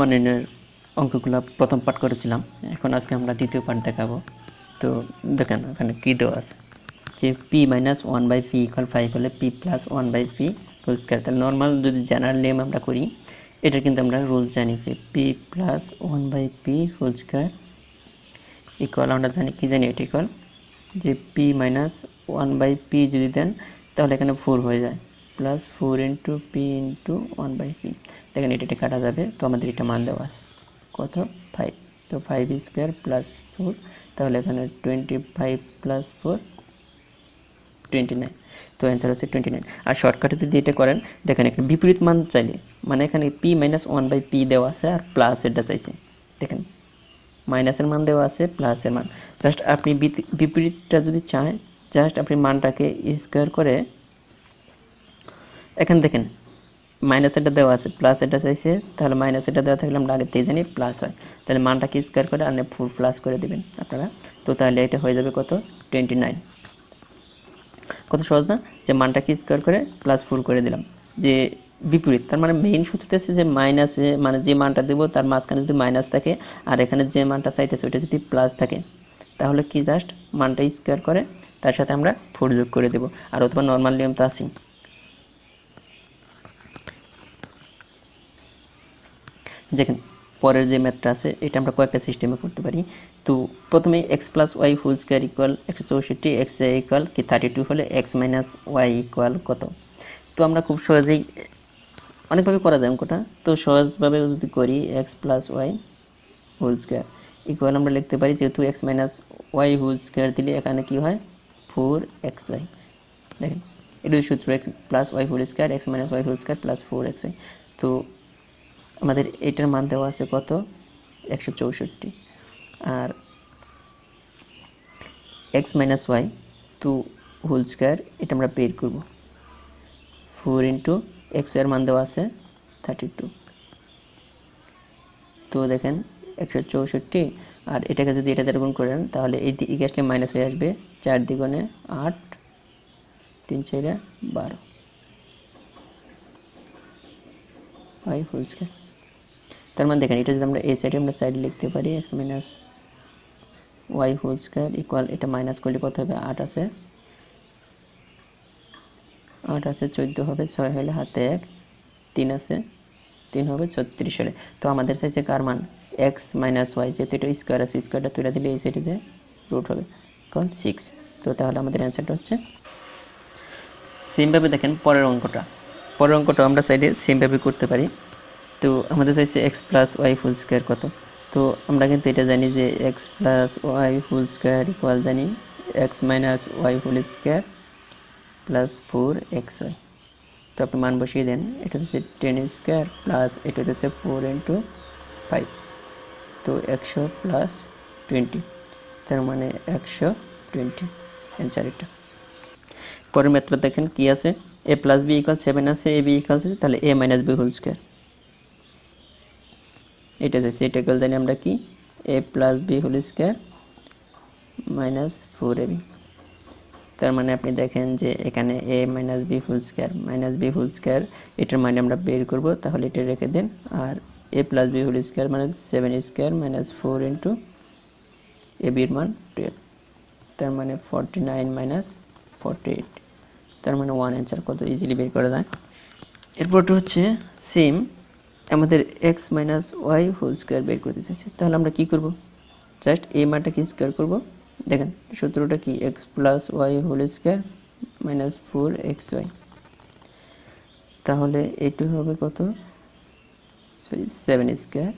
মানে অঙ্কগুলো প্রথম পাঠ করেছিলাম এখন আজকে আমরা দ্বিতীয় পাঠ দেখাবো তো দেখেন ওখানে কী দেওয়া আছে যে P minus one by P equal five হলে P plus one by P whole square তাহলে নর্মাল যদি জেনারেল নেম আমরা করি এটা কিন্তু আমরা রুল জানি যে P plus one by P whole square equal আমরা জানি কী জানি এটা ইকুয়াল যে P minus one by P যদি দেন তাহলে এখানে ফোর হয়ে যায় plus four into P into one by P দেখেন এটা কাটা যাবে তো আমাদের এটা মান দেওয়া আছে কত ফাইভ তো ফাইভ স্কোয়ার প্লাস ফোর তাহলে এখানে twenty five plus four twenty nine তো অ্যান্সার হচ্ছে টোয়েন্টি নাইন আর শর্টকাটে যদি এটা করেন দেখেন একটা বিপরীত মান চাইলে মানে এখানে P minus one by P দেওয়া আছে আর প্লাস এটা চাইছে দেখেন মাইনাসের মান দেওয়া আছে প্লাসের মান জাস্ট আপনি বিপরীতটা যদি চায় জাস্ট আপনি মানটাকে স্কোয়ার করে এখন দেখেন মাইনাস এটা দেওয়া আছে প্লাস এটা চাইছে তাহলে মাইনাস এটা দেওয়া থাকলে আমরা আগে তেই জানি প্লাস হয় তাহলে মানটাকে স্কোয়ার করে আপনি ফুল প্লাস করে দেবেন আপনারা তো তাহলে এটা হয়ে যাবে কত টোয়েন্টি নাইন কত সহজ না যে মানটাকে স্কোয়ার করে প্লাস ফুল করে দিলাম যে বিপরীত তার মানে মেইন সূত্রটা আছে যে মাইনাসে মানে যে মানটা দেবো তার মাঝখানে যদি মাইনাস থাকে আর এখানে যে মানটা চাইতেছে ওইটা যদি প্লাস থাকে তাহলে কি জাস্ট মানটা স্কোয়ার করে তার সাথে আমরা ফোর যোগ করে দেবো আর অথবা নর্মাল নিয়ম তো আসি যেখানে পরের যে ম্যাথটা আছে এটা আমরা কয়েকটা সিস্টেমে করতে পারি তো প্রথমে X plus Y whole square equal একশো চৌষট্টি এক্স ইকুয়াল কি থার্টি টু হলে এক্স মাইনাস ওয়াই ইকুয়াল কত তো আমরা খুব সহজেই অনেকভাবে করা যায় অঙ্কটা তো সহজভাবে যদি করি X plus Y whole square equal আমরা লিখতে পারি যেহেতু X minus Y whole square দিলে এখানে কি হয় ফোর এক্স ওয়াই দেখেন এটা সূত্র X plus Y whole square X minus Y whole square plus four X Y তো আমাদের এটার মান দেওয়া আছে কত একশো চৌষট্টি আর X minus Y two whole square এটা আমরা বের করব ফোর ইন্টু এক্স এর মান দেওয়া আছে থার্টি টু তো দেখেন একশো চৌষট্টি আর এটাকে যদি এটা দ্বারা করেন তাহলে এই এই গ্যাসটা মাইনাস হয়ে আসবে চার দ্বিগুণে আট তিন চারে বারো ফাইভ হোল স্কোয়ার তার মানে দেখেন এটা যদি আমরা এই সাইডে আমরা সাইড লিখতে পারি X minus Y whole square equal এটা মাইনাস করলে কত হবে আট আছে আট আছে চোদ্দো হবে ছয় হলে হাতে এক তিন আছে তিন হবে ছত্রিশ হলে তো আমাদের চাইছে কার মান এক্স মাইনাস ওয়াই যেহেতু এটা স্কোয়ার আছে স্কোয়ারটা তুলে দিলে এই সাইডে যে রুট হবে কারণ সিক্স তো তাহলে আমাদের অ্যান্সারটা হচ্ছে সেমভাবে দেখেন পরের অঙ্কটা পরের অঙ্কটা আমরা সাইডে সেমভাবে করতে পারি তো আমাদের চাইছে X plus Y whole square কত তো আমরা কিন্তু এটা জানি যে X plus Y whole square equal জানি X minus Y whole square plus four X Y তো আপনি মান বসিয়ে দেন এটা হচ্ছে টেন স্কোয়ার প্লাস এটা হচ্ছে ফোর ইন্টু ফাইভ তো একশো প্লাস টোয়েন্টি তার মানে একশো টোয়েন্টি অ্যান্সার এটা পরের মেথড দেখেন কী আছে A plus B equal seven আছে এ বি ইকুয়াল আছে তাহলে A minus B whole square এটা যে এটা গেল জানি আমরা কি A plus B whole square minus four A B তার মানে আপনি দেখেন যে এখানে A minus B whole square minus B whole square এটার মানে আমরা বের করব তাহলে এটা রেখে দেন আর A plus B whole square মানে seven square minus four into A বির মান টুয়েলভ তার মানে forty nine minus forty eight তার মানে ওয়ান অ্যান্সার কত ইজিলি বের করা যায় এরপরটা হচ্ছে সেম আমাদের X minus Y whole square বের করতে চাইছে তাহলে আমরা কী করবো জাস্ট এই কি স্কোয়ার করবো দেখেন সূত্রটা কি X plus Y whole square minus four X Y তাহলে এটু হবে কত সরি সেভেন স্কোয়ার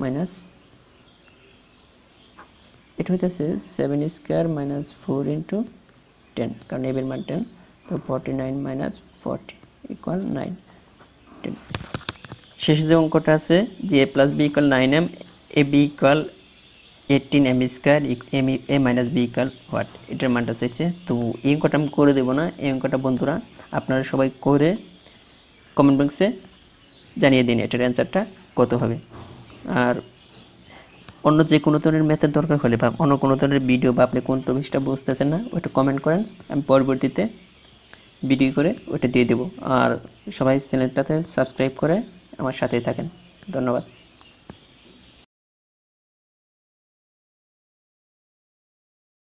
মাইনাস এটা হইতেছে seven square minus four into ten কারণ এবের মান টেন তো forty nine minus forty equal nine thirteen শেষ যে অঙ্কটা আছে যে A plus B equal nine M A B equal eighteen M square M A minus B equal what এটার মানটা চাইছে তো এই অঙ্কটা আমি করে দেবো না এই অঙ্কটা বন্ধুরা আপনারা সবাই করে কমেন্ট বক্সে জানিয়ে দিন এটার অ্যান্সারটা কত হবে আর অন্য যে কোনো ধরনের ম্যাথের দরকার হলে বা অন্য কোনো ধরনের ভিডিও বা আপনি কোন টপিকটা বুঝতেছেন না ওটা কমেন্ট করেন আমি পরবর্তীতে ভিডিও করে ওটা দিয়ে দেবো আর সবাই চ্যানেলটাতে সাবস্ক্রাইব করে আমার সাথেই থাকেন ধন্যবাদ